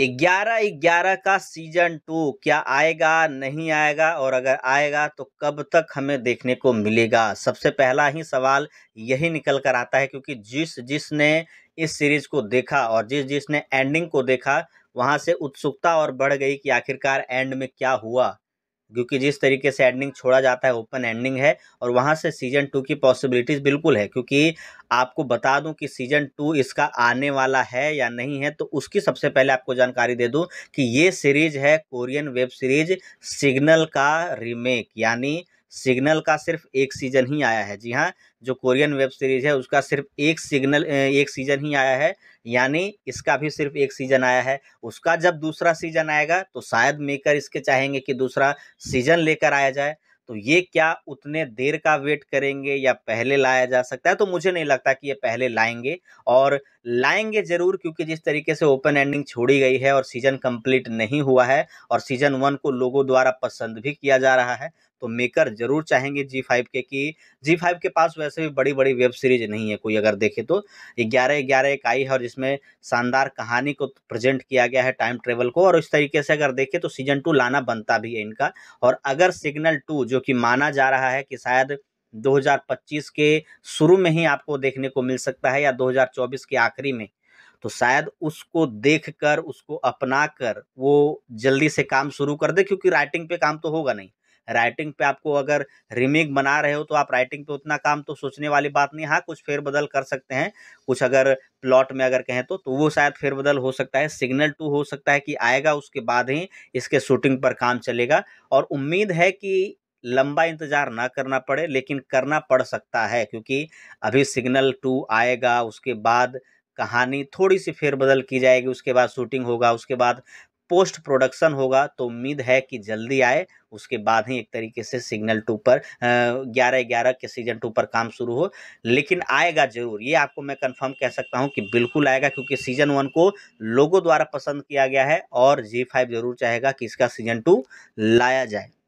ग्यारह ग्यारह का सीजन टू क्या आएगा नहीं आएगा और अगर आएगा तो कब तक हमें देखने को मिलेगा सबसे पहला ही सवाल यही निकल कर आता है क्योंकि जिस जिसने इस सीरीज को देखा और जिस जिसने एंडिंग को देखा वहाँ से उत्सुकता और बढ़ गई कि आखिरकार एंड में क्या हुआ क्योंकि जिस तरीके से एंडिंग छोड़ा जाता है ओपन एंडिंग है और वहाँ से सीजन टू की पॉसिबिलिटीज़ बिल्कुल है क्योंकि आपको बता दूं कि सीजन टू इसका आने वाला है या नहीं है तो उसकी सबसे पहले आपको जानकारी दे दूं कि ये सीरीज है कोरियन वेब सीरीज सिग्नल का रीमेक यानी सिग्नल का सिर्फ एक सीज़न ही आया है जी हाँ जो कोरियन वेब सीरीज़ है उसका सिर्फ एक सिग्नल एक सीज़न ही आया है यानी इसका भी सिर्फ एक सीज़न आया है उसका जब दूसरा सीज़न आएगा तो शायद मेकर इसके चाहेंगे कि दूसरा सीज़न लेकर आया जाए तो ये क्या उतने देर का वेट करेंगे या पहले लाया जा सकता है तो मुझे नहीं लगता कि ये पहले लाएंगे और लाएंगे जरूर क्योंकि जिस तरीके से ओपन एंडिंग छोड़ी गई है और सीजन कंप्लीट नहीं हुआ है और सीजन वन को लोगों द्वारा पसंद भी किया जा रहा है तो मेकर जरूर चाहेंगे जी फाइव के कि जी फाइव के पास वैसे भी बड़ी बड़ी वेब सीरीज नहीं है कोई अगर देखे तो ग्यारह ग्यारह एक आई है और जिसमें शानदार कहानी को प्रेजेंट किया गया है टाइम ट्रेवल को और इस तरीके से अगर देखे तो सीजन टू लाना बनता भी है इनका और अगर सिग्नल टू जो कि माना जा रहा है कि शायद 2025 के शुरू में ही आपको देखने को मिल सकता है या 2024 के आखिरी में तो शायद उसको देखकर उसको अपना कर वो जल्दी से काम शुरू कर दे क्योंकि राइटिंग पे काम तो होगा नहीं राइटिंग पे आपको अगर रिमेक बना रहे हो तो आप राइटिंग पे उतना काम तो सोचने वाली बात नहीं हाँ कुछ फेरबदल कर सकते हैं कुछ अगर प्लॉट में अगर कहें तो तो वो शायद फेरबदल हो सकता है सिग्नल टू हो सकता है कि आएगा उसके बाद ही इसके शूटिंग पर काम चलेगा और उम्मीद है कि लंबा इंतज़ार ना करना पड़े लेकिन करना पड़ सकता है क्योंकि अभी सिग्नल टू आएगा उसके बाद कहानी थोड़ी सी फेरबदल की जाएगी उसके बाद शूटिंग होगा उसके बाद पोस्ट प्रोडक्शन होगा तो उम्मीद है कि जल्दी आए उसके बाद ही एक तरीके से सिग्नल टू पर ग्यारह ग्यारह के सीजन टू पर काम शुरू हो लेकिन आएगा जरूर ये आपको मैं कंफर्म कह सकता हूँ कि बिल्कुल आएगा क्योंकि सीजन वन को लोगों द्वारा पसंद किया गया है और जी फाइव जरूर चाहेगा कि इसका सीजन टू लाया जाए